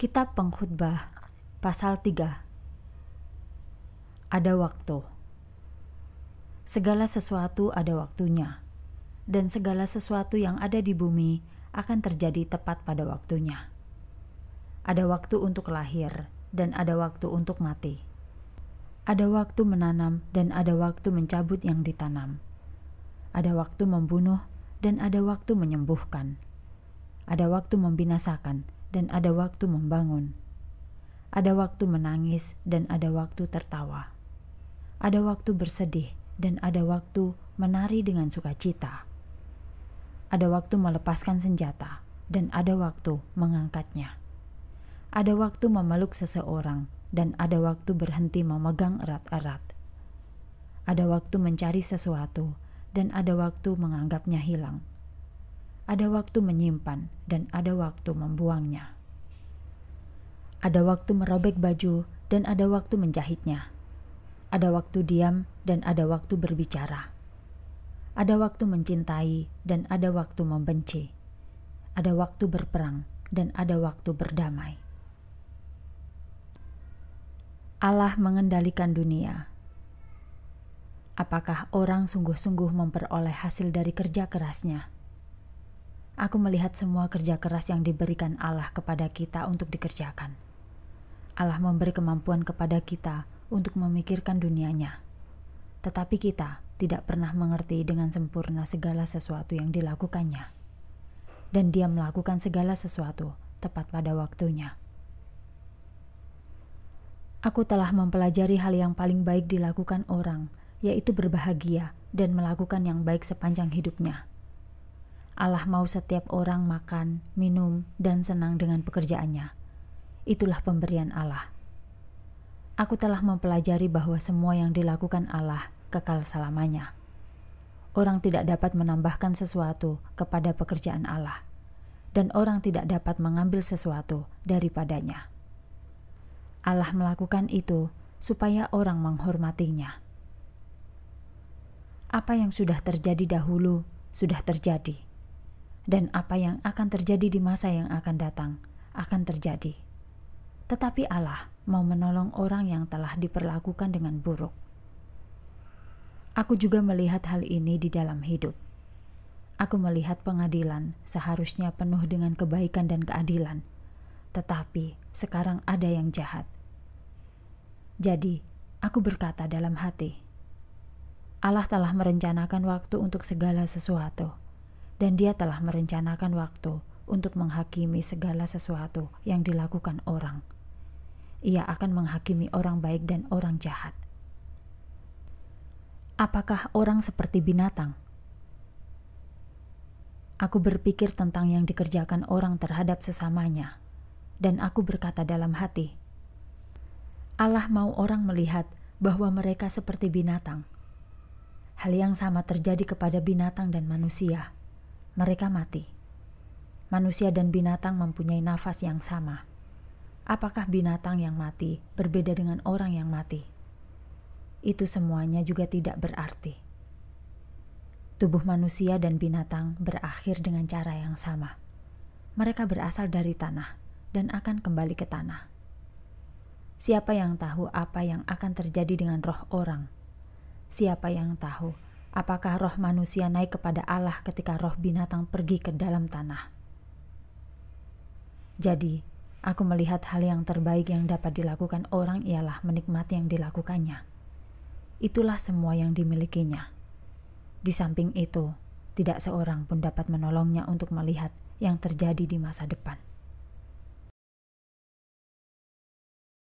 Kitab Pengkhutbah pasal 3 Ada waktu Segala sesuatu ada waktunya dan segala sesuatu yang ada di bumi akan terjadi tepat pada waktunya. Ada waktu untuk lahir dan ada waktu untuk mati. Ada waktu menanam dan ada waktu mencabut yang ditanam. Ada waktu membunuh dan ada waktu menyembuhkan. Ada waktu membinasakan dan ada waktu membangun. Ada waktu menangis dan ada waktu tertawa. Ada waktu bersedih dan ada waktu menari dengan sukacita. Ada waktu melepaskan senjata dan ada waktu mengangkatnya. Ada waktu memeluk seseorang dan ada waktu berhenti memegang erat-erat. Ada waktu mencari sesuatu dan ada waktu menganggapnya hilang ada waktu menyimpan dan ada waktu membuangnya. Ada waktu merobek baju dan ada waktu menjahitnya. Ada waktu diam dan ada waktu berbicara. Ada waktu mencintai dan ada waktu membenci. Ada waktu berperang dan ada waktu berdamai. Allah mengendalikan dunia. Apakah orang sungguh-sungguh memperoleh hasil dari kerja kerasnya? Aku melihat semua kerja keras yang diberikan Allah kepada kita untuk dikerjakan. Allah memberi kemampuan kepada kita untuk memikirkan dunianya, tetapi kita tidak pernah mengerti dengan sempurna segala sesuatu yang dilakukannya, dan Dia melakukan segala sesuatu tepat pada waktunya. Aku telah mempelajari hal yang paling baik dilakukan orang, yaitu berbahagia dan melakukan yang baik sepanjang hidupnya. Allah mau setiap orang makan, minum, dan senang dengan pekerjaannya. Itulah pemberian Allah. Aku telah mempelajari bahwa semua yang dilakukan Allah kekal selamanya. Orang tidak dapat menambahkan sesuatu kepada pekerjaan Allah, dan orang tidak dapat mengambil sesuatu daripadanya. Allah melakukan itu supaya orang menghormatinya. Apa yang sudah terjadi dahulu sudah terjadi dan apa yang akan terjadi di masa yang akan datang akan terjadi. Tetapi Allah mau menolong orang yang telah diperlakukan dengan buruk. Aku juga melihat hal ini di dalam hidup. Aku melihat pengadilan seharusnya penuh dengan kebaikan dan keadilan, tetapi sekarang ada yang jahat. Jadi, aku berkata dalam hati, Allah telah merencanakan waktu untuk segala sesuatu dan dia telah merencanakan waktu untuk menghakimi segala sesuatu yang dilakukan orang. Ia akan menghakimi orang baik dan orang jahat. Apakah orang seperti binatang? Aku berpikir tentang yang dikerjakan orang terhadap sesamanya, dan aku berkata dalam hati, "Allah mau orang melihat bahwa mereka seperti binatang." Hal yang sama terjadi kepada binatang dan manusia mereka mati. Manusia dan binatang mempunyai nafas yang sama. Apakah binatang yang mati berbeda dengan orang yang mati? Itu semuanya juga tidak berarti. Tubuh manusia dan binatang berakhir dengan cara yang sama. Mereka berasal dari tanah dan akan kembali ke tanah. Siapa yang tahu apa yang akan terjadi dengan roh orang? Siapa yang tahu apakah roh manusia naik kepada Allah ketika roh binatang pergi ke dalam tanah. Jadi, aku melihat hal yang terbaik yang dapat dilakukan orang ialah menikmati yang dilakukannya. Itulah semua yang dimilikinya. Di samping itu, tidak seorang pun dapat menolongnya untuk melihat yang terjadi di masa depan.